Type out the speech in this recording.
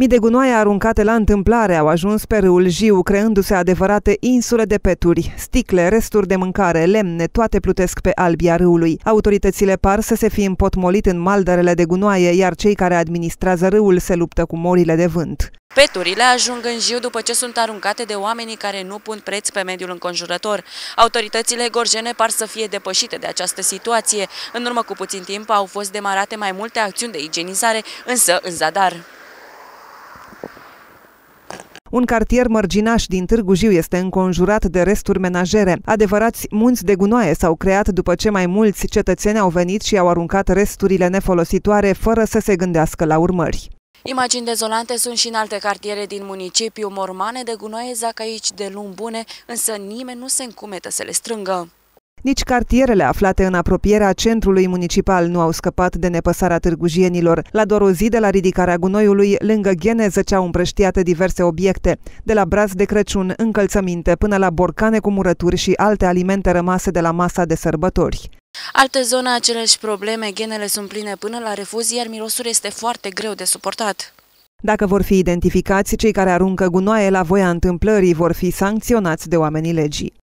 Mii de gunoaie aruncate la întâmplare au ajuns pe râul Jiu, creându-se adevărate insule de peturi. Sticle, resturi de mâncare, lemne, toate plutesc pe albia râului. Autoritățile par să se fi împotmolit în maldarele de gunoaie, iar cei care administrează râul se luptă cu morile de vânt. Peturile ajung în jiu după ce sunt aruncate de oamenii care nu pun preț pe mediul înconjurător. Autoritățile gorjene par să fie depășite de această situație. În urmă cu puțin timp au fost demarate mai multe acțiuni de igienizare, însă în zadar. Un cartier mărginaș din Târgu Jiu este înconjurat de resturi menajere. Adevărați munți de gunoaie s-au creat după ce mai mulți cetățeni au venit și au aruncat resturile nefolositoare fără să se gândească la urmări. Imagini dezolante sunt și în alte cartiere din municipiu, mormane de gunoaie zac aici de luni bune, însă nimeni nu se încumetă să le strângă. Nici cartierele aflate în apropierea centrului municipal nu au scăpat de nepăsarea târgujienilor. La doar o zi de la ridicarea gunoiului, lângă ghene zăceau împrăștiate diverse obiecte, de la braț de Crăciun, încălțăminte, până la borcane cu murături și alte alimente rămase de la masa de sărbători. Alte zone aceleași probleme, ghenele sunt pline până la refuz, iar mirosul este foarte greu de suportat. Dacă vor fi identificați, cei care aruncă gunoaie la voia întâmplării vor fi sancționați de oamenii legii.